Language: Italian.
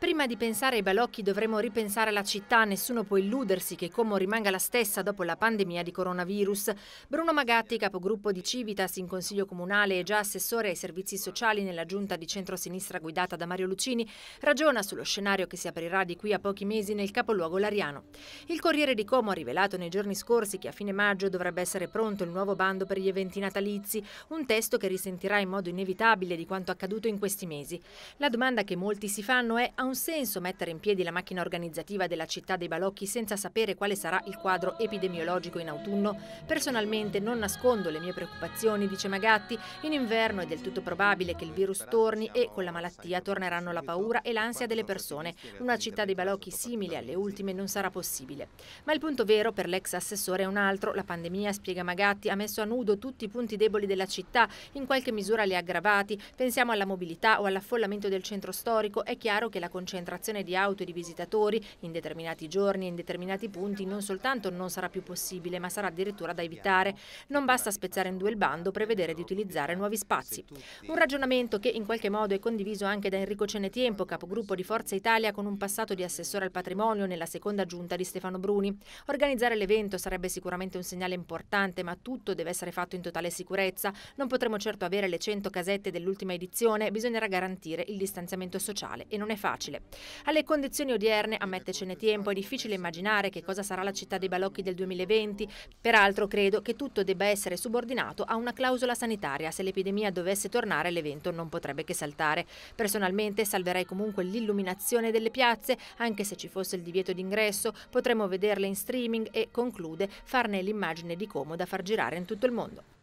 Prima di pensare ai balocchi dovremo ripensare alla città, nessuno può illudersi che Como rimanga la stessa dopo la pandemia di coronavirus. Bruno Magatti, capogruppo di Civitas in Consiglio Comunale e già assessore ai servizi sociali nella giunta di centrosinistra guidata da Mario Lucini, ragiona sullo scenario che si aprirà di qui a pochi mesi nel capoluogo lariano. Il Corriere di Como ha rivelato nei giorni scorsi che a fine maggio dovrebbe essere pronto il nuovo bando per gli eventi natalizi, un testo che risentirà in modo inevitabile di quanto accaduto in questi mesi. La domanda che molti si fanno è a un un senso mettere in piedi la macchina organizzativa della città dei balocchi senza sapere quale sarà il quadro epidemiologico in autunno? Personalmente non nascondo le mie preoccupazioni, dice Magatti, in inverno è del tutto probabile che il virus torni e con la malattia torneranno la paura e l'ansia delle persone. Una città dei balocchi simile alle ultime non sarà possibile. Ma il punto vero per l'ex assessore è un altro. La pandemia, spiega Magatti, ha messo a nudo tutti i punti deboli della città, in qualche misura li ha aggravati. Pensiamo alla mobilità o all'affollamento del centro storico. È chiaro che la concentrazione di auto e di visitatori in determinati giorni e in determinati punti non soltanto non sarà più possibile, ma sarà addirittura da evitare. Non basta spezzare in due il bando, prevedere di utilizzare nuovi spazi. Un ragionamento che in qualche modo è condiviso anche da Enrico Cenetiempo, capogruppo di Forza Italia con un passato di assessore al patrimonio nella seconda giunta di Stefano Bruni. Organizzare l'evento sarebbe sicuramente un segnale importante, ma tutto deve essere fatto in totale sicurezza. Non potremo certo avere le 100 casette dell'ultima edizione, bisognerà garantire il distanziamento sociale e non è facile difficile. Alle condizioni odierne, ammettecene tempo, è difficile immaginare che cosa sarà la città dei balocchi del 2020. Peraltro credo che tutto debba essere subordinato a una clausola sanitaria. Se l'epidemia dovesse tornare, l'evento non potrebbe che saltare. Personalmente salverei comunque l'illuminazione delle piazze, anche se ci fosse il divieto d'ingresso, potremmo vederle in streaming e, conclude, farne l'immagine di Como da far girare in tutto il mondo.